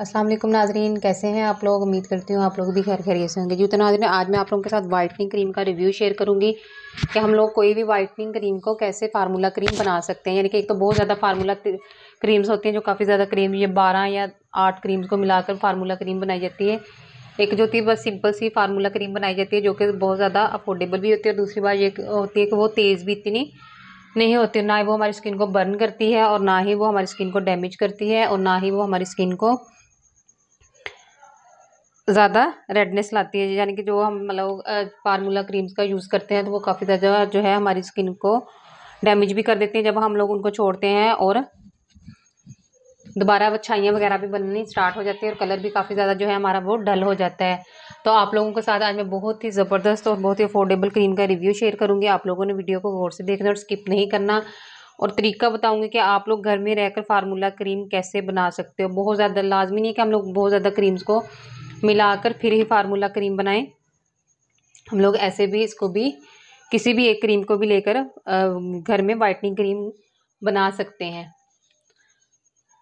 असलम नाजरीन कैसे हैं आप लोग उम्मीद करती हूँ आप लोग भी खैर खैरियत से होंगे जी तो नाजरीन आज मैं आप लोगों के साथ वाइटनिंग क्रीम का रिव्यू शेयर करूँगी कि हम लोग कोई भी वाइटनिंग क्रीम को कैसे फार्मूला क्रीम बना सकते हैं यानी कि एक तो बहुत ज़्यादा फार्मूला क्रीम्स होती हैं जो काफ़ी ज़्यादा क्रीम ये बारह या आठ क्रीम्स को मिलाकर फार्मूला क्रीम बनाई जाती है एक जो होती है बस सिंपल सी फार्मूला क्रीम बनाई जाती है जो कि बहुत ज़्यादा अफोर्डेबल भी होती है और दूसरी बात ये होती है कि वो तेज़ भी इतनी नहीं होती ना ही वो हमारी स्किन को बर्न करती है और ना ही वो हमारी स्किन को डैमेज करती है और ना ही वो हमारी स्किन को ज़्यादा रेडनेस लाती है यानी कि जो हम मतलब फार्मूला क्रीम्स का यूज़ करते हैं तो वो काफ़ी ज़्यादा जो है हमारी स्किन को डैमेज भी कर देते हैं जब हम लोग उनको छोड़ते हैं और दोबारा अच्छाइयाँ छाइयाँ वगैरह भी बननी स्टार्ट हो जाती है और कलर भी काफ़ी ज़्यादा जो है हमारा वो डल हो जाता है तो आप लोगों के साथ आज मैं बहुत ही ज़बरदस्त और बहुत ही अफोर्डेबल क्रीम का रिव्यू शेयर करूँगी आप लोगों ने वीडियो को गौर से देखना और स्किप नहीं करना और तरीका बताऊँगी कि आप लोग घर में रहकर फार्मूला क्रीम कैसे बना सकते हो बहुत ज़्यादा लाजमी नहीं है कि हम लोग बहुत ज़्यादा क्रीम्स को मिलाकर फिर ही फार्मूला क्रीम बनाएं हम लोग ऐसे भी इसको भी किसी भी एक क्रीम को भी लेकर घर में वाइटनिंग क्रीम बना सकते हैं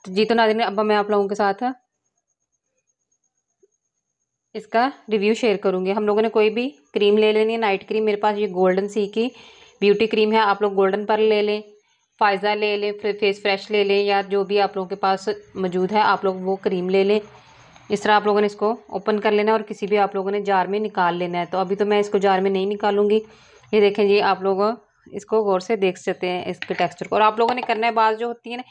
तो जी तो नादिन अब मैं आप लोगों के साथ इसका रिव्यू शेयर करूँगी हम लोगों ने कोई भी क्रीम ले लेनी है नाइट क्रीम मेरे पास ये गोल्डन सी की ब्यूटी क्रीम है आप लोग गोल्डन पर ले लें फायज़ा ले लें फिर फेस फ्रेश ले लें या जो भी आप लोगों के पास मौजूद है आप लोग वो क्रीम ले लें इस तरह आप लोगों ने इसको ओपन कर लेना है और किसी भी आप लोगों ने जार में निकाल लेना है तो अभी तो मैं इसको जार में नहीं निकालूंगी ये देखें जी आप लोग इसको गौर से देख सकते हैं इसके टेक्सचर को और आप लोगों ने करना है बाज जो होती है ना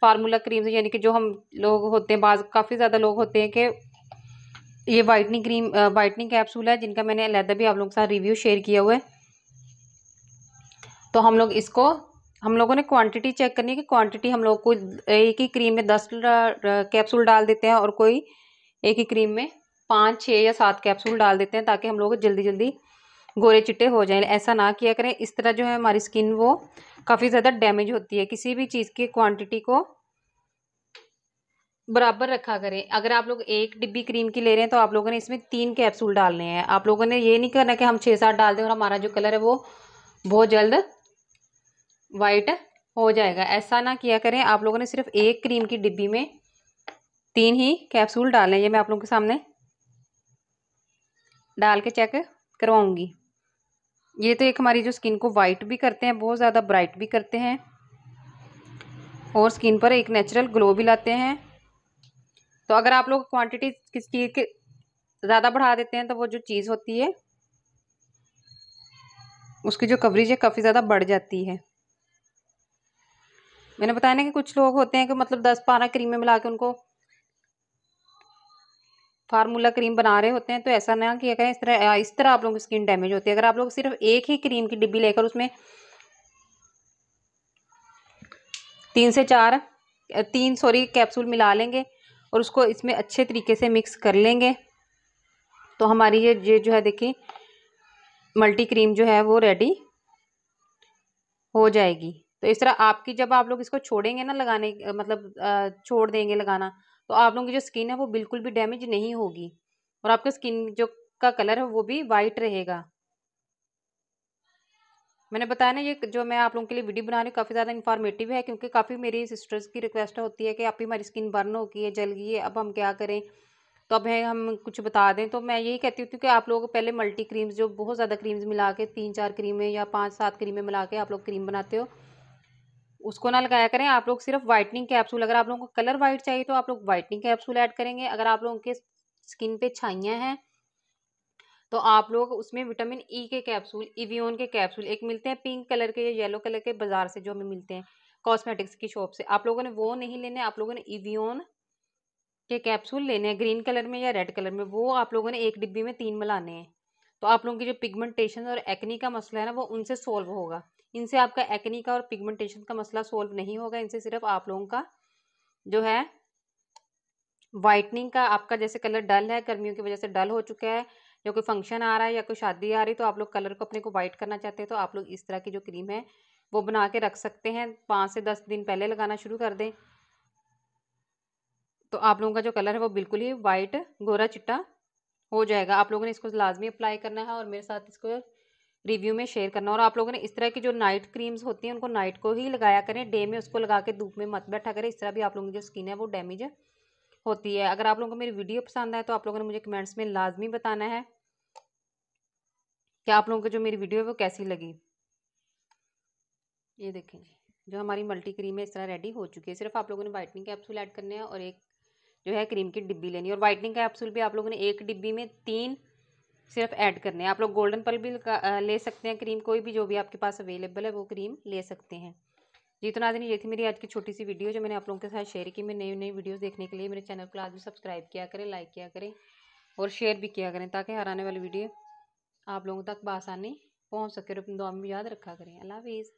फार्मूला क्रीम से यानी कि जो हम लोग होते हैं बाज काफ़ी ज़्यादा लोग होते हैं कि ये वाइटनिंग क्रीम वाइटनिंग कैप्सूल है जिनका मैंने अलहदा भी आप लोगों के साथ रिव्यू शेयर किया हुआ है तो हम लोग इसको हम लोगों ने क्वांटिटी चेक करनी है कि क्वांटिटी हम लोग को एक ही क्रीम में दस कैप्सूल डाल देते हैं और कोई एक ही क्रीम में पाँच छः या सात कैप्सूल डाल देते हैं ताकि हम लोग जल्दी जल्दी गोरे चिट्टे हो जाएं ऐसा ना किया करें इस तरह जो है हमारी स्किन वो काफ़ी ज़्यादा डैमेज होती है किसी भी चीज़ की क्वांटिटी को बराबर रखा करें अगर आप लोग एक डिब्बी क्रीम की ले रहे हैं तो आप लोगों ने इसमें तीन कैप्सूल डालने हैं आप लोगों ने ये नहीं करना कि हम छः सात डाल दें और हमारा जो कलर है वो बहुत जल्द वाइट हो जाएगा ऐसा ना किया करें आप लोगों ने सिर्फ एक क्रीम की डिब्बी में तीन ही कैप्सूल डालें ये मैं आप लोगों के सामने डाल के चेक करवाऊंगी ये तो एक हमारी जो स्किन को वाइट भी करते हैं बहुत ज़्यादा ब्राइट भी करते हैं और स्किन पर एक नेचुरल ग्लो भी लाते हैं तो अगर आप लोग क्वांटिटी किस चीज़ के ज़्यादा बढ़ा देते हैं तो वो जो चीज़ होती है उसकी जो कवरेज है काफ़ी ज़्यादा बढ़ जाती है मैंने बताया ना कि कुछ लोग होते हैं कि मतलब दस बारह क्रीमें मिला के उनको फार्मूला क्रीम बना रहे होते हैं तो ऐसा ना कि करें इस तरह इस तरह आप लोगों की स्किन डैमेज होती है अगर आप लोग सिर्फ एक ही क्रीम की डिब्बी लेकर उसमें तीन से चार तीन सॉरी कैप्सूल मिला लेंगे और उसको इसमें अच्छे तरीके से मिक्स कर लेंगे तो हमारी ये ये जो है देखिए मल्टी क्रीम जो है वो रेडी हो जाएगी तो इस तरह आपकी जब आप लोग इसको छोड़ेंगे ना लगाने मतलब छोड़ देंगे लगाना तो आप लोगों की जो स्किन है वो बिल्कुल भी डैमेज नहीं होगी और आपका स्किन जो का कलर है वो भी वाइट रहेगा मैंने बताया ना ये जो मैं आप लोगों के लिए वीडियो बना रही हूँ काफ़ी ज़्यादा इन्फॉर्मेटिव है क्योंकि काफ़ी मेरी सिस्टर्स की रिक्वेस्ट होती है कि आप ही हमारी स्किन बर्न हो गई है जल गई है अब हम क्या करें तो अब हम कुछ बता दें तो मैं यही कहती हूँ कि आप लोग पहले मल्टी क्रीम्स जो बहुत ज़्यादा क्रीम्स मिला के तीन चार क्रीमें या पाँच सात क्रीमें मिला के आप लोग क्रीम बनाते हो उसको ना लगाया करें आप लोग सिर्फ वाइटनिंग कैप्सूल अगर आप लोगों को कलर वाइट चाहिए तो आप लोग वाइटनिंग कैप्सूल ऐड करेंगे अगर आप लोगों के स्किन पे छाइयाँ हैं तो आप लोग उसमें विटामिन ई e के कैप्सूल इवियोन के कैप्सूल एक मिलते हैं पिंक कलर के या येलो कलर के बाज़ार से जो हमें मिलते हैं कॉस्मेटिक्स की शॉप से आप लोगों ने वो नहीं लेने आप लोगों ने इवियोन के कैप्सूल लेने हैं ग्रीन कलर में या रेड कलर में वो आप लोगों ने एक डिब्बी में तीन मिलाने हैं तो आप लोगों की जो पिगमेंटेशन और एक्नी का मसला है ना वो उनसे सॉल्व होगा इनसे आपका एक्नी का और पिगमेंटेशन का मसला सोल्व नहीं होगा इनसे सिर्फ आप लोगों का जो है वाइटनिंग का आपका जैसे कलर डल है गर्मियों की वजह से डल हो चुका है या कोई फंक्शन आ रहा है या कोई शादी आ रही तो आप लोग कलर को अपने को वाइट करना चाहते हैं तो आप लोग इस तरह की जो क्रीम है वो बना के रख सकते हैं पाँच से दस दिन पहले लगाना शुरू कर दें तो आप लोगों का जो कलर है वो बिल्कुल ही वाइट गोरा चिट्टा हो जाएगा आप लोगों ने इसको लाजमी अप्लाई करना है और मेरे साथ इसको रिव्यू में शेयर करना और आप लोगों ने इस तरह की जो नाइट क्रीम्स होती हैं उनको नाइट को ही लगाया करें डे में उसको लगा के धूप में मत बैठा करें इस तरह भी आप लोगों की जो स्किन है वो डैमेज होती है अगर आप लोगों को मेरी वीडियो पसंद आए तो आप लोगों ने मुझे कमेंट्स में लाजमी बताना है कि आप लोगों को जो मेरी वीडियो है वो कैसी लगी ये देखें जो हमारी मल्टी क्रीम है इस तरह रेडी हो चुकी है सिर्फ आप लोगों ने वाइटनिंग कैप्सूल ऐड करने हैं और एक जो है क्रीम की डिब्बी लेनी है और वाइटनिंग कैप्सूल भी आप लोगों ने एक डिब्बी में तीन सिर्फ ऐड करने हैं आप लोग गोल्डन पल भी ले सकते हैं क्रीम कोई भी जो भी आपके पास अवेलेबल है वो क्रीम ले सकते हैं जी तो नाजन ये थी मेरी आज की छोटी सी वीडियो जो मैंने आप लोगों के साथ शेयर की मैं नई नई वीडियोज़ देखने के लिए मेरे चैनल को आज भी सब्सक्राइब किया करें लाइक किया करें और शेयर भी किया करें ताकि हर आने वाली वीडियो आप लोगों तक बसानी पहुँच सके और अपनी दुआ में याद रखा करें अल्लाह हाफिज़